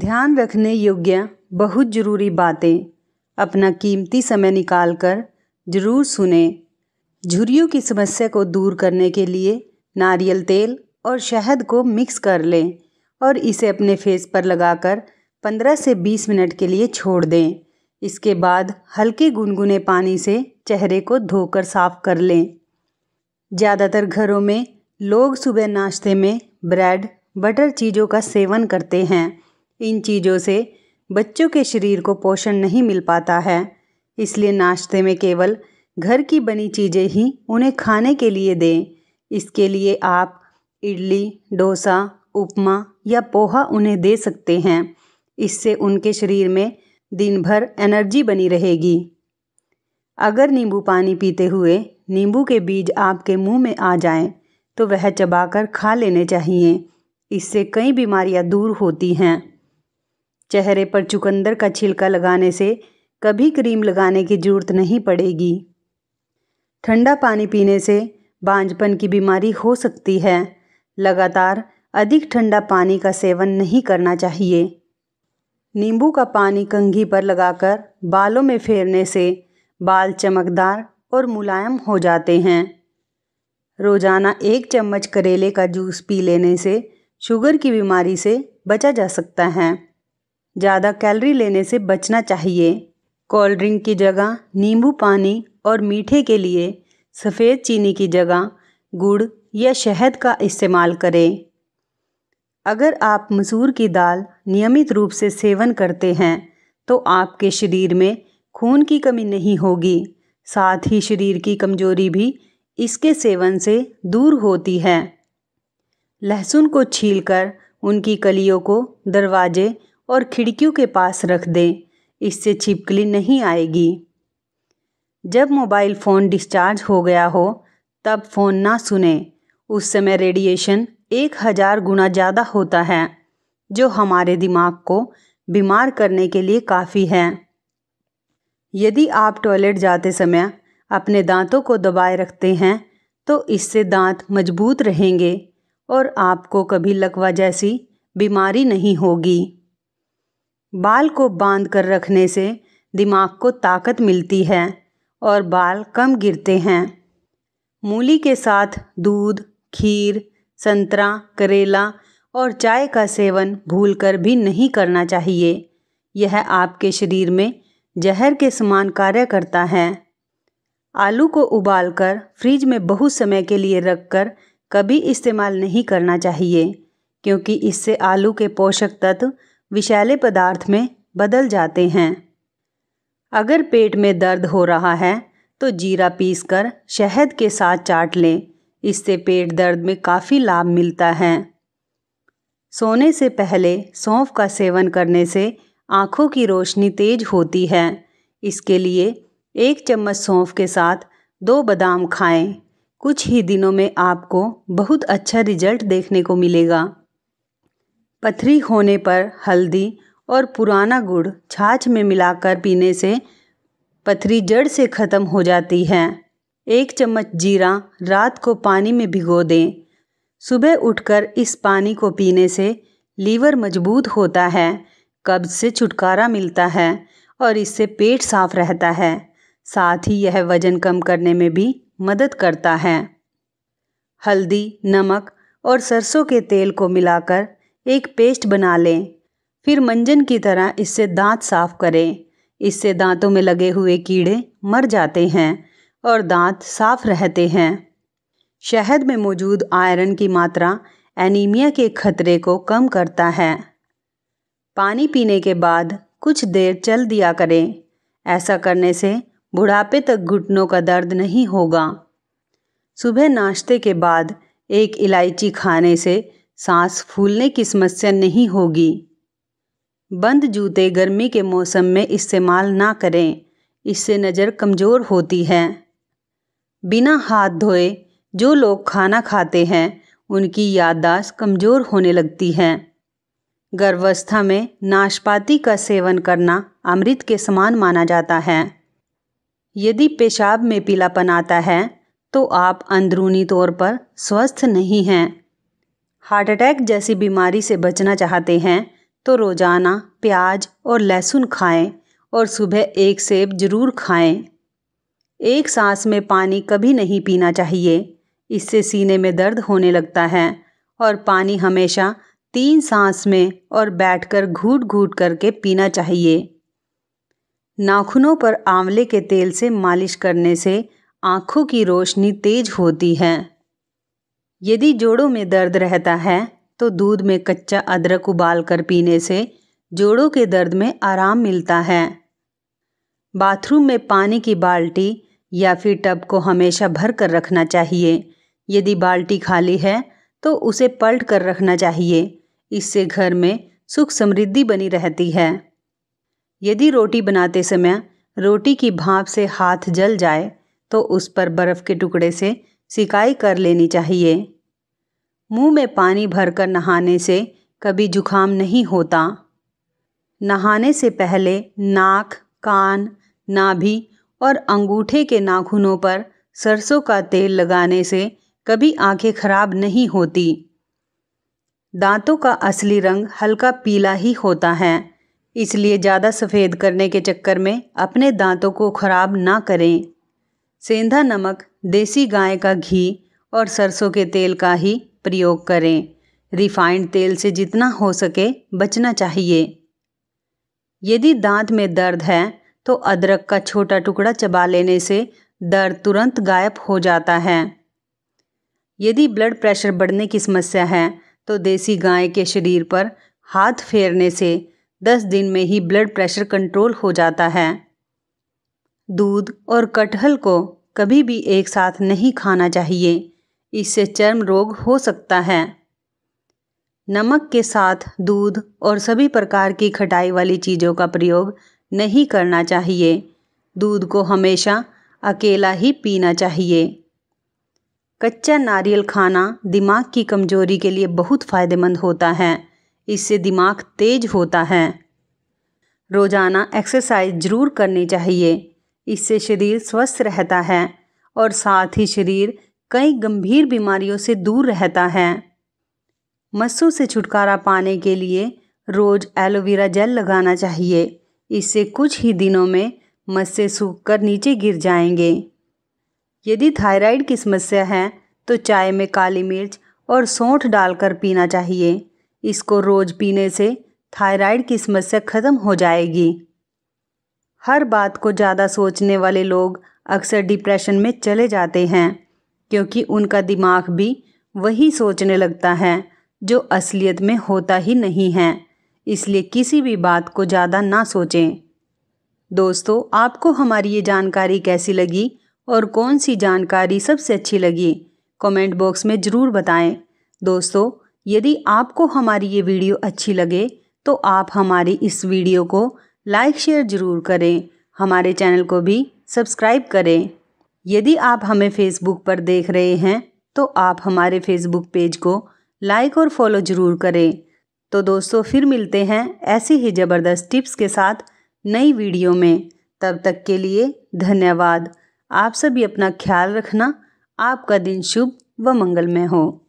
ध्यान रखने योग्य बहुत ज़रूरी बातें अपना कीमती समय निकालकर जरूर सुने झुरियों की समस्या को दूर करने के लिए नारियल तेल और शहद को मिक्स कर लें और इसे अपने फेस पर लगाकर 15 से 20 मिनट के लिए छोड़ दें इसके बाद हल्के गुनगुने पानी से चेहरे को धोकर साफ कर लें ज़्यादातर घरों में लोग सुबह नाश्ते में ब्रेड बटर चीज़ों का सेवन करते हैं इन चीज़ों से बच्चों के शरीर को पोषण नहीं मिल पाता है इसलिए नाश्ते में केवल घर की बनी चीज़ें ही उन्हें खाने के लिए दें इसके लिए आप इडली डोसा उपमा या पोहा उन्हें दे सकते हैं इससे उनके शरीर में दिन भर एनर्जी बनी रहेगी अगर नींबू पानी पीते हुए नींबू के बीज आपके मुंह में आ जाएं, तो वह चबाकर खा लेने चाहिए इससे कई बीमारियां दूर होती हैं चेहरे पर चुकंदर का छिलका लगाने से कभी क्रीम लगाने की जरूरत नहीं पड़ेगी ठंडा पानी पीने से बांझपन की बीमारी हो सकती है लगातार अधिक ठंडा पानी का सेवन नहीं करना चाहिए नींबू का पानी कंघी पर लगाकर बालों में फेरने से बाल चमकदार और मुलायम हो जाते हैं रोज़ाना एक चम्मच करेले का जूस पी लेने से शुगर की बीमारी से बचा जा सकता है ज़्यादा कैलोरी लेने से बचना चाहिए कोल्ड ड्रिंक की जगह नींबू पानी और मीठे के लिए सफ़ेद चीनी की जगह गुड़ या शहद का इस्तेमाल करें अगर आप मसूर की दाल नियमित रूप से सेवन करते हैं तो आपके शरीर में खून की कमी नहीं होगी साथ ही शरीर की कमजोरी भी इसके सेवन से दूर होती है लहसुन को छीलकर उनकी कलियों को दरवाजे और खिड़कियों के पास रख दें इससे छिपकली नहीं आएगी जब मोबाइल फ़ोन डिस्चार्ज हो गया हो तब फ़ोन ना सुने उस समय रेडिएशन एक हज़ार गुना ज़्यादा होता है जो हमारे दिमाग को बीमार करने के लिए काफ़ी है यदि आप टॉयलेट जाते समय अपने दांतों को दबाए रखते हैं तो इससे दांत मजबूत रहेंगे और आपको कभी लकवा जैसी बीमारी नहीं होगी बाल को बांध कर रखने से दिमाग को ताकत मिलती है और बाल कम गिरते हैं मूली के साथ दूध खीर संतरा करेला और चाय का सेवन भूलकर भी नहीं करना चाहिए यह आपके शरीर में जहर के समान कार्य करता है आलू को उबालकर फ्रिज में बहुत समय के लिए रखकर कभी इस्तेमाल नहीं करना चाहिए क्योंकि इससे आलू के पोषक तत्व विषैले पदार्थ में बदल जाते हैं अगर पेट में दर्द हो रहा है तो जीरा पीसकर शहद के साथ चाट लें इससे पेट दर्द में काफ़ी लाभ मिलता है सोने से पहले सौंफ का सेवन करने से आँखों की रोशनी तेज होती है इसके लिए एक चम्मच सौंफ के साथ दो बादाम खाएं कुछ ही दिनों में आपको बहुत अच्छा रिजल्ट देखने को मिलेगा पथरी होने पर हल्दी और पुराना गुड़ छाछ में मिलाकर पीने से पथरी जड़ से ख़त्म हो जाती है एक चम्मच जीरा रात को पानी में भिगो दें सुबह उठकर इस पानी को पीने से लीवर मजबूत होता है कब्ज से छुटकारा मिलता है और इससे पेट साफ रहता है साथ ही यह वज़न कम करने में भी मदद करता है हल्दी नमक और सरसों के तेल को मिलाकर एक पेस्ट बना लें फिर मंजन की तरह इससे दांत साफ करें इससे दांतों में लगे हुए कीड़े मर जाते हैं और दांत साफ रहते हैं शहद में मौजूद आयरन की मात्रा एनीमिया के खतरे को कम करता है पानी पीने के बाद कुछ देर चल दिया करें ऐसा करने से बुढ़ापे तक घुटनों का दर्द नहीं होगा सुबह नाश्ते के बाद एक इलायची खाने से सांस फूलने की समस्या नहीं होगी बंद जूते गर्मी के मौसम में इस्तेमाल ना करें इससे नज़र कमज़ोर होती है बिना हाथ धोए जो लोग खाना खाते हैं उनकी याददाश्त कमज़ोर होने लगती है गर्भावस्था में नाशपाती का सेवन करना अमृत के समान माना जाता है यदि पेशाब में पीलापन आता है तो आप अंदरूनी तौर पर स्वस्थ नहीं हैं हार्ट अटैक जैसी बीमारी से बचना चाहते हैं तो रोज़ाना प्याज और लहसुन खाएं और सुबह एक सेब ज़रूर खाएं। एक सांस में पानी कभी नहीं पीना चाहिए इससे सीने में दर्द होने लगता है और पानी हमेशा तीन सांस में और बैठकर घूट घूट करके पीना चाहिए नाखूनों पर आंवले के तेल से मालिश करने से आँखों की रोशनी तेज होती है यदि जोड़ों में दर्द रहता है तो दूध में कच्चा अदरक उबाल कर पीने से जोड़ों के दर्द में आराम मिलता है बाथरूम में पानी की बाल्टी या फिर टब को हमेशा भर कर रखना चाहिए यदि बाल्टी खाली है तो उसे पलट कर रखना चाहिए इससे घर में सुख समृद्धि बनी रहती है यदि रोटी बनाते समय रोटी की भाप से हाथ जल जाए तो उस पर बर्फ़ के टुकड़े से सिकाई कर लेनी चाहिए मुंह में पानी भरकर नहाने से कभी जुखाम नहीं होता नहाने से पहले नाक कान नाभि और अंगूठे के नाखूनों पर सरसों का तेल लगाने से कभी आंखें खराब नहीं होती दांतों का असली रंग हल्का पीला ही होता है इसलिए ज़्यादा सफ़ेद करने के चक्कर में अपने दांतों को ख़राब ना करें सेंधा नमक देसी गाय का घी और सरसों के तेल का ही प्रयोग करें रिफाइंड तेल से जितना हो सके बचना चाहिए यदि दांत में दर्द है तो अदरक का छोटा टुकड़ा चबा लेने से दर्द तुरंत गायब हो जाता है यदि ब्लड प्रेशर बढ़ने की समस्या है तो देसी गाय के शरीर पर हाथ फेरने से 10 दिन में ही ब्लड प्रेशर कंट्रोल हो जाता है दूध और कटहल को कभी भी एक साथ नहीं खाना चाहिए इससे चर्म रोग हो सकता है नमक के साथ दूध और सभी प्रकार की खटाई वाली चीज़ों का प्रयोग नहीं करना चाहिए दूध को हमेशा अकेला ही पीना चाहिए कच्चा नारियल खाना दिमाग की कमजोरी के लिए बहुत फ़ायदेमंद होता है इससे दिमाग तेज होता है रोज़ाना एक्सरसाइज ज़रूर करनी चाहिए इससे शरीर स्वस्थ रहता है और साथ ही शरीर कई गंभीर बीमारियों से दूर रहता है मस्सू से छुटकारा पाने के लिए रोज एलोवेरा जेल लगाना चाहिए इससे कुछ ही दिनों में मस्से सूखकर नीचे गिर जाएंगे यदि थायराइड की समस्या है तो चाय में काली मिर्च और सौंठ डालकर पीना चाहिए इसको रोज पीने से थायराइड की समस्या खत्म हो जाएगी हर बात को ज़्यादा सोचने वाले लोग अक्सर डिप्रेशन में चले जाते हैं क्योंकि उनका दिमाग भी वही सोचने लगता है जो असलियत में होता ही नहीं है इसलिए किसी भी बात को ज़्यादा ना सोचें दोस्तों आपको हमारी ये जानकारी कैसी लगी और कौन सी जानकारी सबसे अच्छी लगी कमेंट बॉक्स में ज़रूर बताएं दोस्तों यदि आपको हमारी ये वीडियो अच्छी लगे तो आप हमारी इस वीडियो को लाइक शेयर ज़रूर करें हमारे चैनल को भी सब्सक्राइब करें यदि आप हमें फेसबुक पर देख रहे हैं तो आप हमारे फेसबुक पेज को लाइक और फॉलो ज़रूर करें तो दोस्तों फिर मिलते हैं ऐसी ही ज़बरदस्त टिप्स के साथ नई वीडियो में तब तक के लिए धन्यवाद आप सभी अपना ख्याल रखना आपका दिन शुभ व मंगलमय हो